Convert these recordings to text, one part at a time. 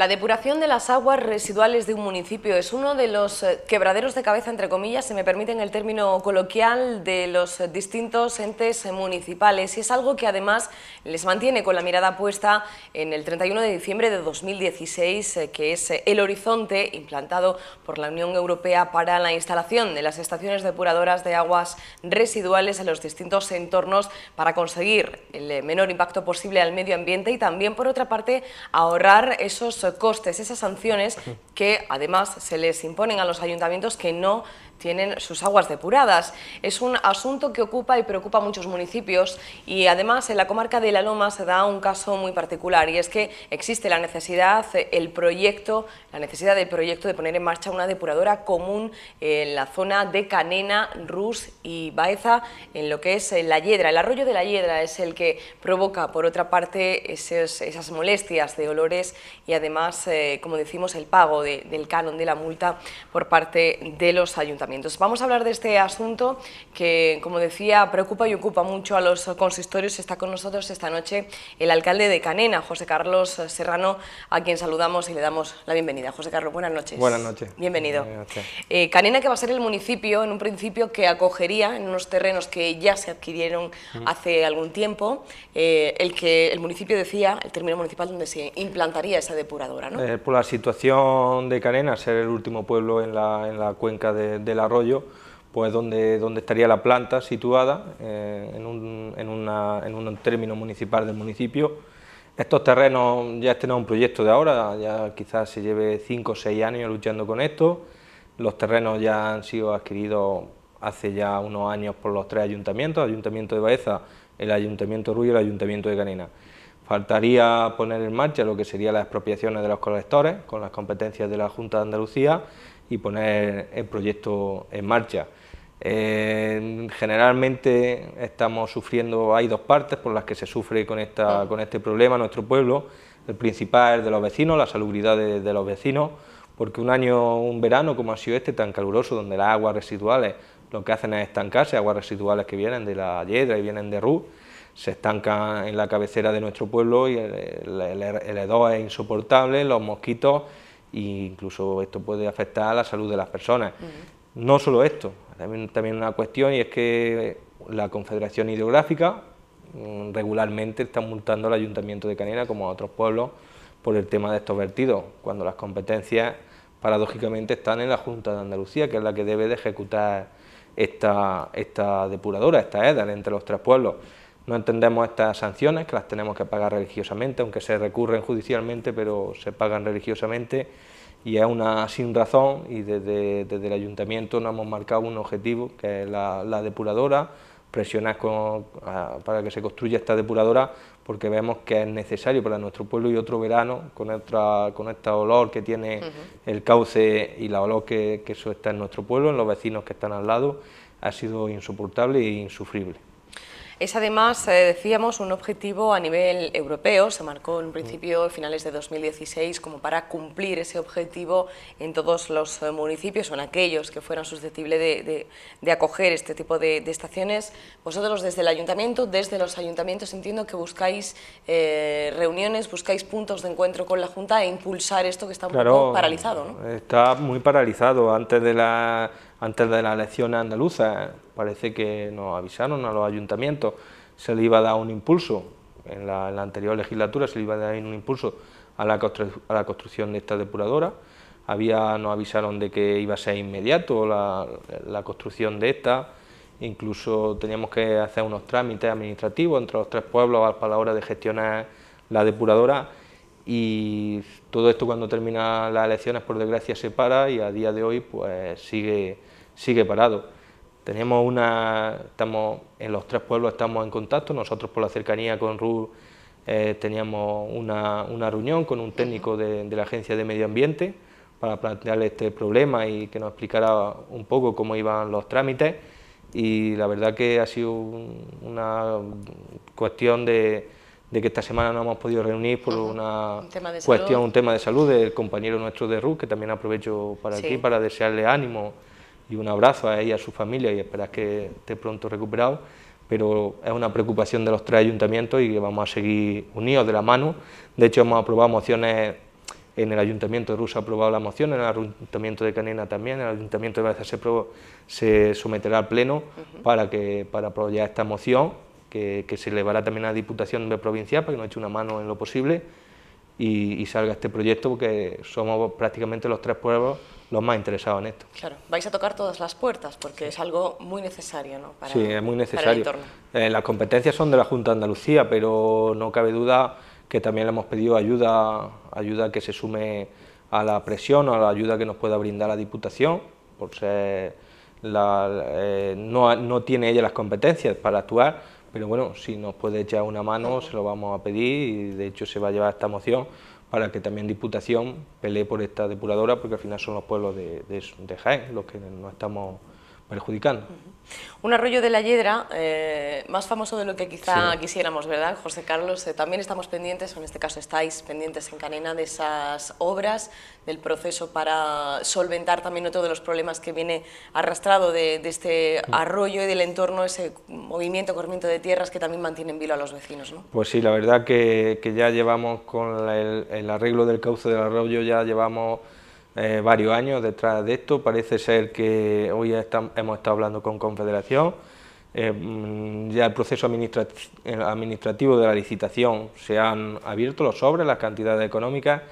La depuración de las aguas residuales de un municipio es uno de los eh, quebraderos de cabeza, entre comillas, si me permiten el término coloquial, de los eh, distintos entes eh, municipales y es algo que además les mantiene con la mirada puesta en el 31 de diciembre de 2016, que es el horizonte implantado por la Unión Europea para la instalación de las estaciones depuradoras de aguas residuales en los distintos entornos para conseguir el menor impacto posible al medio ambiente y también, por otra parte, ahorrar esos costes, esas sanciones que además se les imponen a los ayuntamientos que no tienen sus aguas depuradas. Es un asunto que ocupa y preocupa a muchos municipios y además en la comarca de La Loma se da un caso muy particular y es que existe la necesidad, el proyecto, la necesidad del proyecto de poner en marcha una depuradora común en la zona de Canena, Rus y Baeza, en lo que es la Hiedra. El arroyo de la Hiedra es el que provoca, por otra parte, esas molestias de olores y además, eh, como decimos, el pago del canon de la multa por parte de los ayuntamientos. Entonces, Vamos a hablar de este asunto que, como decía, preocupa y ocupa mucho a los consistorios. Está con nosotros esta noche el alcalde de Canena, José Carlos Serrano, a quien saludamos y le damos la bienvenida. José Carlos, buenas noches. Buenas noches. Bienvenido. Eh, Canena, que va a ser el municipio, en un principio, que acogería en unos terrenos que ya se adquirieron mm. hace algún tiempo, eh, el que el municipio decía, el término municipal donde se implantaría esa depuradora. ¿no? Eh, por la situación de Canena, ser el último pueblo en la, en la cuenca de, de la arroyo, pues donde, estaría la planta situada eh, en, un, término municipal del municipio. Estos terrenos ya este no un proyecto de ahora, ya quizás se lleve cinco o seis años luchando con esto. Los terrenos ya han sido adquiridos hace ya unos años por los tres ayuntamientos, el Ayuntamiento de Baeza, el Ayuntamiento de y el Ayuntamiento de Canina. Faltaría poner en marcha lo que serían las expropiaciones de los colectores con las competencias de la Junta de Andalucía y poner el proyecto en marcha. generalmente estamos sufriendo, hay dos partes por las que se sufre con, este problema nuestro pueblo. El principal es de los vecinos, la salubridad de, de los vecinos, porque un año, un verano como ha sido este, tan caluroso, donde las aguas residuales lo que hacen es estancarse, aguas residuales que vienen de la Yedra y vienen de Rú, se estanca en la cabecera de nuestro pueblo y el, el, es insoportable, los mosquitos e incluso esto puede afectar a la salud de las personas. No solo esto, también, una cuestión y es que la Confederación Hidrográfica mm, regularmente está multando al Ayuntamiento de Canena como a otros pueblos por el tema de estos vertidos, cuando las competencias paradójicamente están en la Junta de Andalucía, que es la que debe de ejecutar esta, esta depuradora, esta EDA entre los tres pueblos. No entendemos estas sanciones, que las tenemos que pagar religiosamente, aunque se recurren judicialmente, pero se pagan religiosamente, y es una sin razón, y desde, el ayuntamiento nos hemos marcado un objetivo, que es la, depuradora, presionar para que se construya esta depuradora, porque vemos que es necesario para nuestro pueblo y otro verano, con, otra, con este olor que tiene el cauce y la olor que, que eso está en nuestro pueblo, en los vecinos que están al lado, ha sido insoportable e insufrible. Es además, eh, decíamos, un objetivo a nivel europeo, se marcó en principio mm. finales de 2016 como para cumplir ese objetivo en todos los eh, municipios o en aquellos que fueran susceptibles de, acoger este tipo de, estaciones. Vosotros desde el ayuntamiento, desde los ayuntamientos, entiendo que buscáis eh, reuniones, buscáis puntos de encuentro con la Junta e impulsar esto que está un poco paralizado. Está muy paralizado. Antes de la antes de las elecciones andaluza parece que nos avisaron a los ayuntamientos, se le iba a dar un impulso, en la, anterior legislatura se le iba a dar un impulso a la, construcción de esta depuradora, Había, nos avisaron de que iba a ser inmediato la, construcción de esta, incluso teníamos que hacer unos trámites administrativos entre los tres pueblos para la hora de gestionar la depuradora y todo esto cuando terminan las elecciones por desgracia se para y a día de hoy pues sigue sigue parado. Tenemos una, estamos en los tres pueblos estamos en contacto, nosotros por la cercanía con RU eh, teníamos una, reunión con un técnico de, la Agencia de Medio Ambiente para plantearle este problema y que nos explicara un poco cómo iban los trámites y la verdad que ha sido una cuestión de, de, que esta semana no hemos podido reunir por una cuestión, un tema de salud del compañero nuestro de RU, que también aprovecho para aquí para desearle ánimo y un abrazo a ella, y a su familia y esperas que esté pronto recuperado, pero es una preocupación de los tres ayuntamientos y que vamos a seguir unidos de la mano. De hecho, hemos aprobado mociones en el Ayuntamiento de Rusa ha aprobado la moción, en el Ayuntamiento de Canena también, en el Ayuntamiento de Baeza se, someterá al Pleno para, que, para apoyar esta moción, que, se elevará también a la Diputación de Provincial para que nos eche una mano en lo posible y salga este proyecto, porque somos prácticamente los tres pueblos los más interesados en esto. Claro, vais a tocar todas las puertas porque es algo muy necesario, ¿no? Para, sí, es muy necesario. Eh, las competencias son de la Junta de Andalucía, pero no cabe duda que también le hemos pedido ayuda, ayuda que se sume a la presión o a la ayuda que nos pueda brindar la Diputación, por ser la, eh, no, no tiene ella las competencias para actuar, pero bueno, si nos puede echar una mano, se lo vamos a pedir y de hecho se va a llevar esta moción para que también Diputación pelee por esta depuradora, porque al final son los pueblos de, Jaén los que no estamos perjudicando. Un arroyo de la Hiedra, eh, más famoso de lo que quizá quisiéramos, ¿verdad, José Carlos? Eh, también estamos pendientes, o en este caso estáis pendientes en Canena, de esas obras, del proceso para solventar también otro de los problemas que viene arrastrado de, este mm. arroyo y del entorno, ese movimiento, corrimiento de tierras que también mantiene en vilo a los vecinos, ¿no? Pues sí, la verdad que, ya llevamos con el arreglo del cauce del arroyo, ya llevamos eh, varios años detrás de esto. Parece ser que hoy hemos estado hablando con Confederación. Eh, mm, ya el proceso administrativo de la licitación se han abierto los sobres, las cantidades económicas,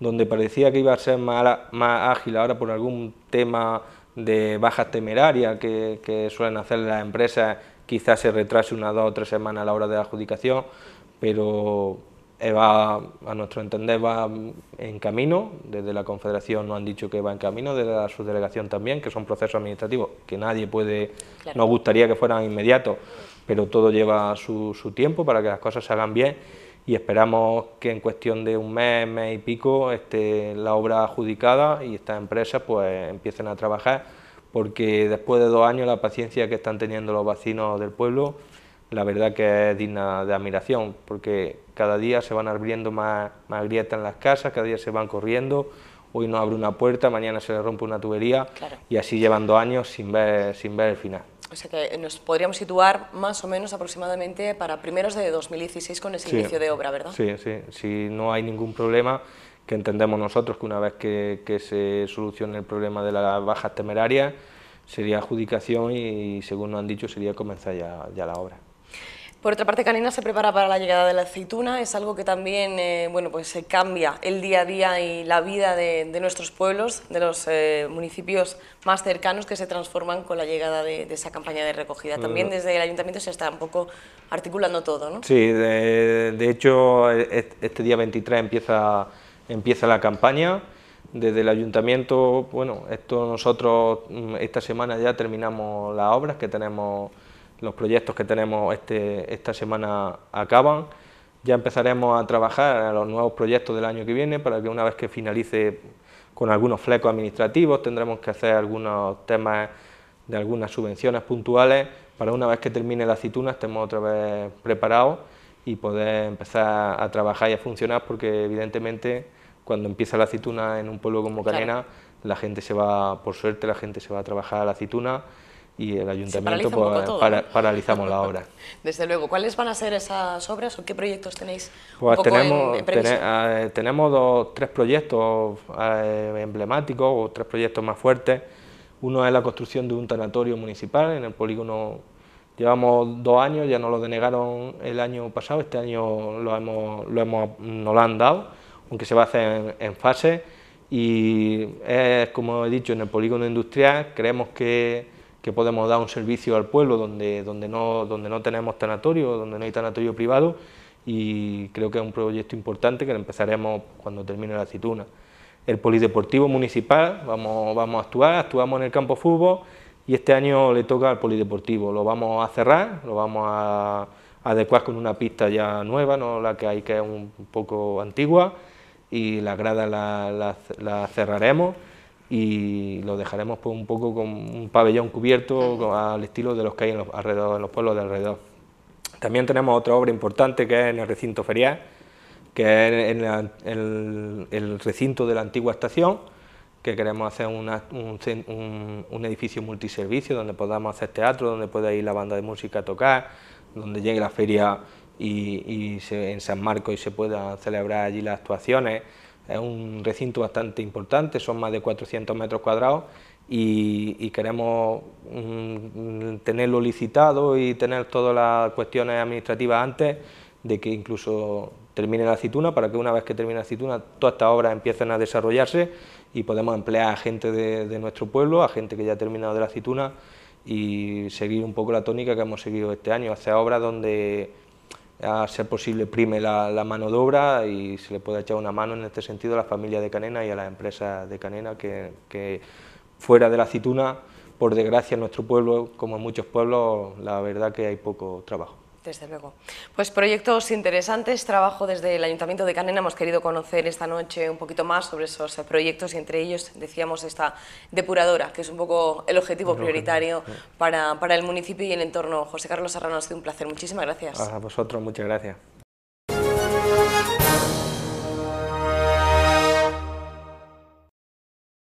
donde parecía que iba a ser más, más ágil ahora por algún tema de bajas temerarias que, suelen hacer las empresas, quizás se retrase una, dos o tres semanas a la hora de la adjudicación, pero eh, va, a nuestro entender, va en camino. Desde la Confederación nos han dicho que va en camino, desde la subdelegación también, que son procesos administrativos que nadie puede, nos gustaría que fueran inmediatos, pero todo lleva su, tiempo para que las cosas se hagan bien y esperamos que en cuestión de un mes, mes y pico, esté la obra adjudicada y estas empresas pues empiecen a trabajar porque después de dos años la paciencia que están teniendo los vecinos del pueblo la verdad que es digna de admiración, porque cada día se van abriendo más, grietas en las casas, cada día se van corriendo, hoy no abre una puerta, mañana se le rompe una tubería, y así llevando años sin ver, sin ver el final. O sea que nos podríamos situar más o menos aproximadamente para primeros de 2016 con ese inicio de obra, ¿verdad? Sí, sí, si no hay ningún problema, que entendemos nosotros que una vez que, se solucione el problema de las bajas temerarias, sería adjudicación y según nos han dicho sería comenzar ya la obra. Por otra parte, Canina se prepara para la llegada de la aceituna, es algo que también eh, bueno, pues, se cambia el día a día y la vida de, nuestros pueblos, de los eh, municipios más cercanos que se transforman con la llegada de, esa campaña de recogida. También desde el ayuntamiento se está un poco articulando todo, ¿no? Sí, de, hecho e-, este día 23 empieza, empieza la campaña. Desde el ayuntamiento, bueno, esto nosotros mm, esta semana ya terminamos las obras que tenemos los proyectos que tenemos este, esta semana acaban. Ya empezaremos a trabajar en los nuevos proyectos del año que viene para que una vez que finalice con algunos flecos administrativos tendremos que hacer algunos temas de algunas subvenciones puntuales para una vez que termine la aceituna estemos otra vez preparados y poder empezar a trabajar y a funcionar porque evidentemente cuando empieza la aceituna en un pueblo como Canena la gente se va, por suerte la gente se va a trabajar a la aceituna y el ayuntamiento pues, para, paralizamos la obra. Desde luego, ¿cuáles van a ser esas obras o qué proyectos tenéis? Pues tenemos, eh, tenemos dos, tres proyectos eh, emblemáticos o tres proyectos más fuertes. Uno es la construcción de un tanatorio municipal en el polígono. Llevamos dos años, ya nos lo denegaron el año pasado, este año lo hemos, lo hemos, nos lo han dado, aunque se va a hacer en, en fase. Y es, como he dicho, en el polígono industrial creemos que que podemos dar un servicio al pueblo donde, donde, no, donde no tenemos tanatorio, donde no hay tanatorio privado y creo que es un proyecto importante que lo empezaremos cuando termine la aceituna. El Polideportivo Municipal, vamos, vamos a actuar, actuamos en el campo fútbol y este año le toca al Polideportivo, lo vamos a cerrar, lo vamos a adecuar con una pista ya nueva, no la que hay que es un poco antigua y la grada la cerraremos y lo dejaremos pues, un poco con un pabellón cubierto al estilo de los que hay en los, alrededor, en los pueblos de alrededor. También tenemos otra obra importante que es en el recinto ferial, que es en, el, recinto de la antigua estación, que queremos hacer un, edificio multiservicio donde podamos hacer teatro, donde pueda ir la banda de música a tocar, donde llegue la feria y, en San Marcos y se puedan celebrar allí las actuaciones. Es un recinto bastante importante, son más de 400 metros cuadrados y, queremos mm, tenerlo licitado y tener todas las cuestiones administrativas antes de que incluso termine la aceituna, para que una vez que termine la aceituna, todas estas obras empiecen a desarrollarse y podemos emplear a gente de, nuestro pueblo, a gente que ya ha terminado de la aceituna y seguir un poco la tónica que hemos seguido este año, hacia obras donde a ser posible prime la, mano de obra y se le puede echar una mano en este sentido a la familia de Canena y a las empresas de Canena que, que, fuera de la aceituna, por desgracia en nuestro pueblo, como en muchos pueblos, la verdad que hay poco trabajo. Desde luego. Pues proyectos interesantes, trabajo desde el Ayuntamiento de Canena, hemos querido conocer esta noche un poquito más sobre esos proyectos y entre ellos decíamos esta depuradora, que es un poco el objetivo prioritario Para, para, el municipio y el entorno. José Carlos Serrano, ha sido un placer, muchísimas gracias. A vosotros, muchas gracias.